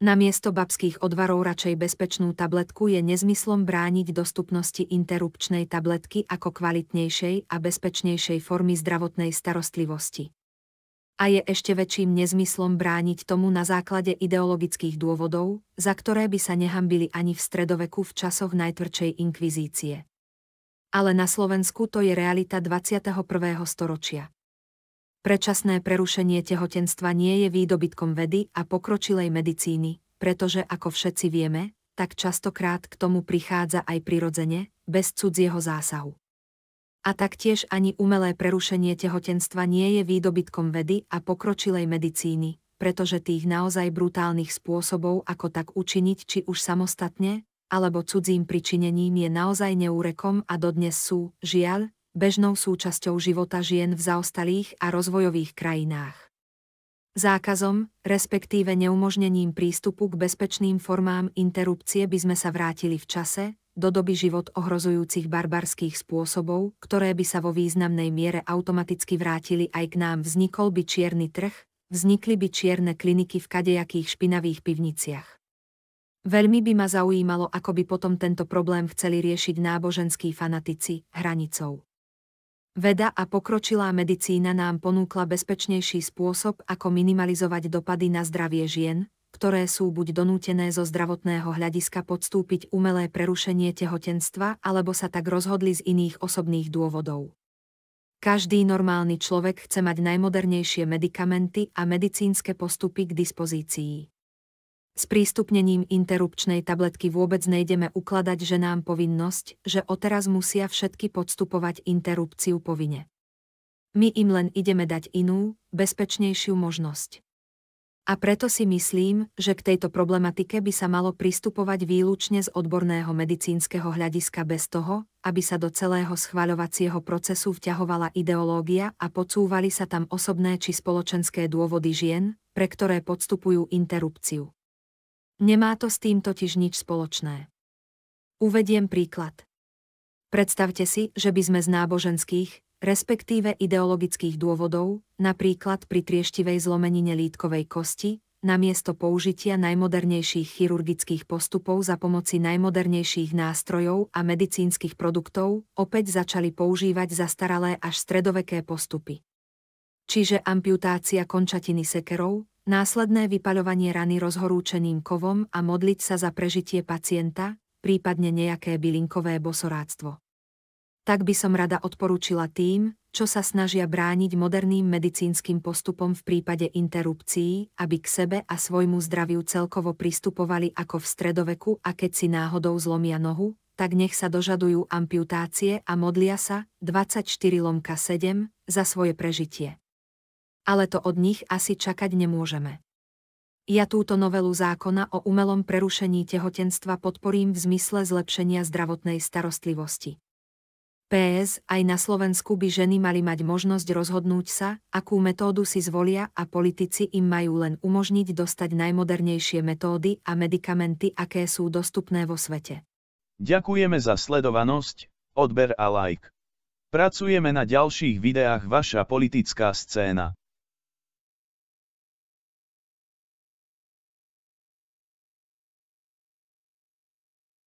Namiesto babských odvarov radšej bezpečnú tabletku je nezmyslom brániť dostupnosti interrupčnej tabletky ako kvalitnejšej a bezpečnejšej formy zdravotnej starostlivosti. A je ešte väčším nezmyslom brániť tomu na základe ideologických dôvodov, za ktoré by sa nehambili ani v stredoveku v časoch najtvrdšej inkvizície. Ale na Slovensku to je realita 21. storočia. Prečasné prerušenie tehotenstva nie je výdobytkom vedy a pokročilej medicíny, pretože ako všetci vieme, tak častokrát k tomu prichádza aj prirodzene, bez cudzieho zásahu. A taktiež ani umelé prerušenie tehotenstva nie je výdobytkom vedy a pokročilej medicíny, pretože tých naozaj brutálnych spôsobov, ako tak učiniť či už samostatne, alebo cudzím pričinením je naozaj neúrekom a dodnes sú, žiaľ, bežnou súčasťou života žien v zaostalých a rozvojových krajinách. Zákazom, respektíve neumožnením prístupu k bezpečným formám interrupcie by sme sa vrátili v čase, do doby život ohrozujúcich barbarských spôsobov, ktoré by sa vo významnej miere automaticky vrátili aj k nám, vznikol by čierny trh, vznikli by čierne kliniky v kadejakých špinavých pivniciach. Veľmi by ma zaujímalo, ako by potom tento problém chceli riešiť náboženskí fanatici hranicou. Veda a pokročilá medicína nám ponúkla bezpečnejší spôsob, ako minimalizovať dopady na zdravie žien, ktoré sú buď donútené zo zdravotného hľadiska podstúpiť umelé prerušenie tehotenstva, alebo sa tak rozhodli z iných osobných dôvodov. Každý normálny človek chce mať najmodernejšie medikamenty a medicínske postupy k dispozícii. S prístupnením interrupčnej tabletky vôbec nejdeme ukladať ženám povinnosť, že oteraz musia všetky podstupovať interrupciu povinne. My im len ideme dať inú, bezpečnejšiu možnosť. A preto si myslím, že k tejto problematike by sa malo pristupovať výlučne z odborného medicínskeho hľadiska bez toho, aby sa do celého schvaľovacieho procesu vťahovala ideológia a podsúvali sa tam osobné či spoločenské dôvody žien, pre ktoré podstupujú interrupciu. Nemá to s tým totiž nič spoločné. Uvediem príklad. Predstavte si, že by sme z náboženských, respektíve ideologických dôvodov, napríklad pri trieštivej zlomenine lítkovej kosti, namiesto použitia najmodernejších chirurgických postupov za pomoci najmodernejších nástrojov a medicínskych produktov, opäť začali používať zastaralé až stredoveké postupy. Čiže amputácia končatiny sekerov, následné vypaľovanie rany rozhorúčeným kovom a modliť sa za prežitie pacienta, prípadne nejaké bylinkové bosoráctvo. Tak by som rada odporúčila tým, čo sa snažia brániť moderným medicínskym postupom v prípade interrupcií, aby k sebe a svojmu zdraviu celkovo pristupovali ako v stredoveku a keď si náhodou zlomia nohu, tak nech sa dožadujú amputácie a modlia sa 24 lomka 7 za svoje prežitie ale to od nich asi čakať nemôžeme. Ja túto novelu zákona o umelom prerušení tehotenstva podporím v zmysle zlepšenia zdravotnej starostlivosti. PS aj na Slovensku by ženy mali mať možnosť rozhodnúť sa, akú metódu si zvolia a politici im majú len umožniť dostať najmodernejšie metódy a medikamenty, aké sú dostupné vo svete. Ďakujeme za sledovanosť, odber a like. Pracujeme na ďalších videách Vaša politická scéna.